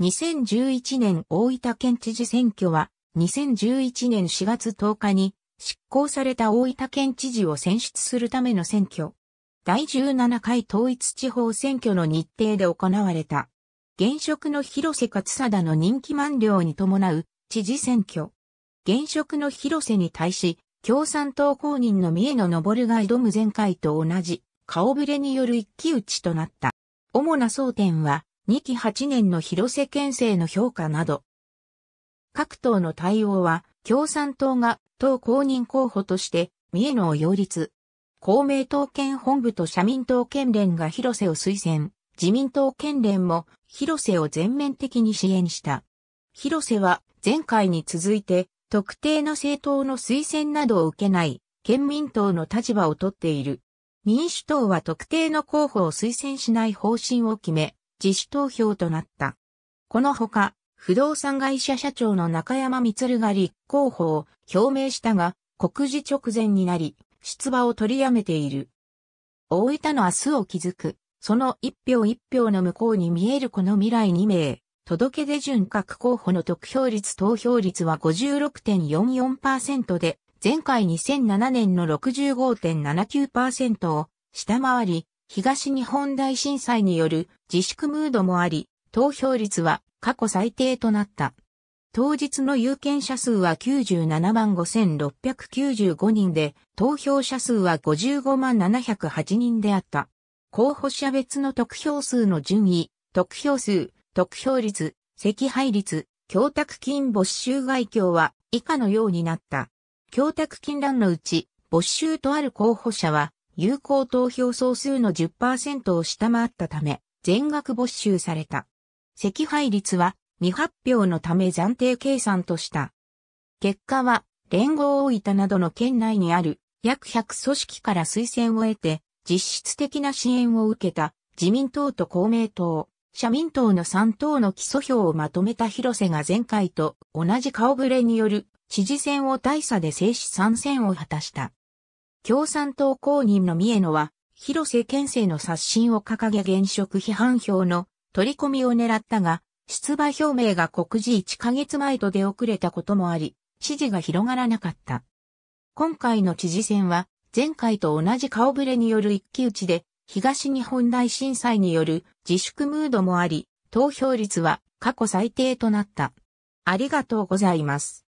2011年大分県知事選挙は、2011年4月10日に執行された大分県知事を選出するための選挙。第17回統一地方選挙の日程で行われた。現職の広瀬勝貞の人気満了に伴う知事選挙。現職の広瀬に対し、共産党公認の三重の昇が挑む前回と同じ顔ぶれによる一騎打ちとなった。主な争点は、2期8年の広瀬県政の評価など、各党の対応は、共産党が党公認候補として、三重のを擁立。公明党県本部と社民党県連が広瀬を推薦、自民党県連も広瀬を全面的に支援した。広瀬は前回に続いて特定の政党の推薦などを受けない県民党の立場をとっている。民主党は特定の候補を推薦しない方針を決め、自主投票となった。このほか、不動産会社社長の中山光が立候補を表明したが、告示直前になり、出馬を取りやめている。大分の明日を築く、その一票一票の向こうに見えるこの未来2名、届け出順各候補の得票率投票率は56.44%で、前回2007年の65.79%を下回り、東日本大震災による自粛ムードもあり、投票率は過去最低となった。当日の有権者数は97万5695人で、投票者数は55万708人であった。候補者別の得票数の順位、得票数、得票率、赤配率、供託金没収外境は以下のようになった。供託金欄のうち、没収とある候補者は、有効投票総数の10%を下回ったため、全額没収された。赤配率は未発表のため暫定計算とした。結果は、連合大分などの県内にある約100組織から推薦を得て、実質的な支援を受けた自民党と公明党、社民党の3党の基礎票をまとめた広瀬が前回と同じ顔ぶれによる知事選を大差で制止参戦を果たした。共産党公認の三重野は、広瀬県政の刷新を掲げ現職批判票の取り込みを狙ったが、出馬表明が告示1ヶ月前と出遅れたこともあり、支持が広がらなかった。今回の知事選は、前回と同じ顔ぶれによる一騎打ちで、東日本大震災による自粛ムードもあり、投票率は過去最低となった。ありがとうございます。